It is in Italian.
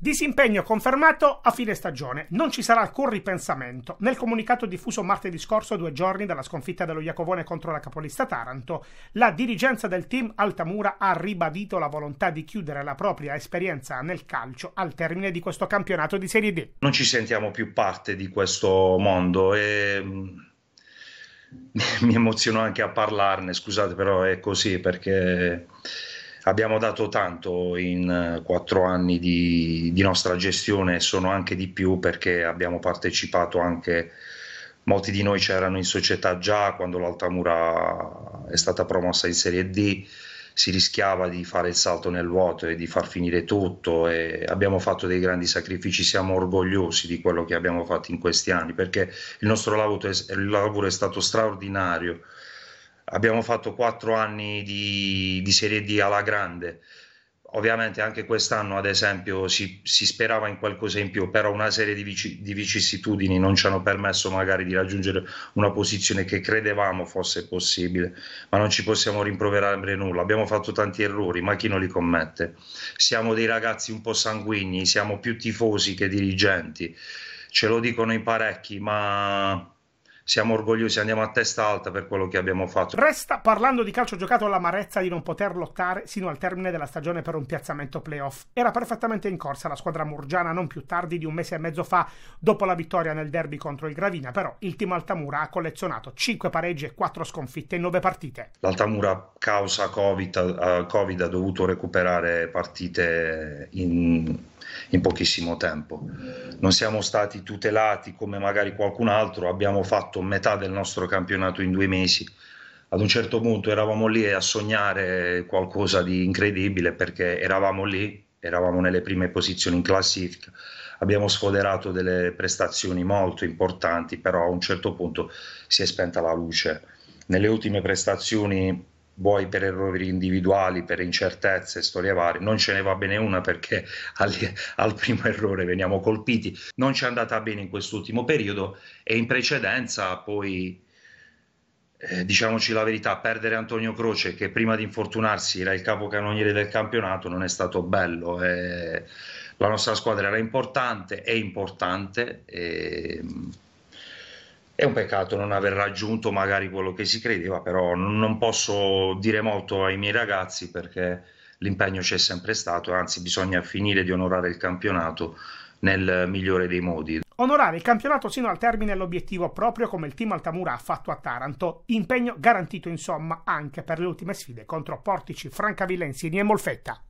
Disimpegno confermato a fine stagione. Non ci sarà alcun ripensamento. Nel comunicato diffuso martedì scorso, due giorni dalla sconfitta dello Iacovone contro la capolista Taranto, la dirigenza del team Altamura ha ribadito la volontà di chiudere la propria esperienza nel calcio al termine di questo campionato di Serie D. Non ci sentiamo più parte di questo mondo e mm, mi emoziono anche a parlarne, scusate però è così perché abbiamo dato tanto in eh, quattro anni di, di nostra gestione sono anche di più perché abbiamo partecipato anche, molti di noi c'erano in società già quando l'Altamura è stata promossa in Serie D, si rischiava di fare il salto nel vuoto e di far finire tutto e abbiamo fatto dei grandi sacrifici, siamo orgogliosi di quello che abbiamo fatto in questi anni perché il nostro lavoro è, il lavoro è stato straordinario abbiamo fatto quattro anni di, di, Serie D alla grande. Ovviamente anche quest'anno, ad esempio, si, si sperava in qualcosa in più, però una serie di, vici, di, vicissitudini non ci hanno permesso magari di raggiungere una posizione che credevamo fosse possibile, ma non ci possiamo rimproverare nulla. Abbiamo fatto tanti errori, ma chi non li commette? Siamo dei ragazzi un po' sanguigni, siamo più tifosi che dirigenti, ce lo dicono in parecchi, ma siamo orgogliosi, andiamo a testa alta per quello che abbiamo fatto. Resta parlando di calcio giocato l'amarezza di non poter lottare sino al termine della stagione per un piazzamento playoff. Era perfettamente in corsa la squadra murgiana non più tardi di un mese e mezzo fa, dopo la vittoria nel derby contro il Gravina, però il team Altamura ha collezionato 5 pareggi e 4 sconfitte in 9 partite. L'Altamura causa Covid, eh, COVID ha dovuto recuperare partite in in pochissimo tempo. Non siamo stati tutelati come magari qualcun altro, abbiamo fatto fatto metà del nostro campionato in due mesi. Ad un certo punto eravamo lì a sognare qualcosa di incredibile perché eravamo lì, eravamo nelle prime posizioni in classifica, abbiamo sfoderato delle prestazioni molto importanti, però a un certo punto si è spenta la luce. Nelle ultime prestazioni vuoi per errori individuali, per incertezze, storie varie, non ce ne va bene una perché al, al primo errore veniamo colpiti, non ci è andata bene in quest'ultimo periodo e in precedenza poi eh, diciamoci la verità, perdere Antonio Croce, che prima di infortunarsi era il capocannoniere del campionato, non è stato bello. Eh, la nostra squadra era importante, è importante. Eh, è un peccato non aver raggiunto magari quello che si credeva, però non posso dire molto ai miei ragazzi perché l'impegno c'è sempre stato, anzi bisogna finire di onorare il campionato nel migliore dei modi. Onorare il campionato sino al termine è l'obiettivo proprio come il team Altamura ha fatto a Taranto. Impegno garantito insomma anche per le ultime sfide contro Portici, Francavillensi e Molfetta.